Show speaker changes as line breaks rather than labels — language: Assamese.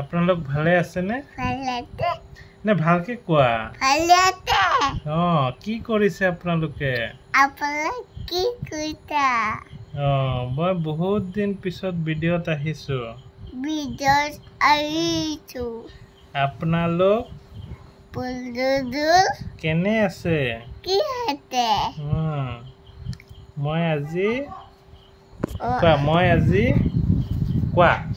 আপোনালোক ভালে আছেনে নে ভালকে কোৱা অঁ কি কৰিছে আপোনালোকে মই বহুত দিন পিছত ভিডিঅ'ত আহিছো আপোনালোক কেনে আছে মই আজি কোৱা মই আজি কোৱা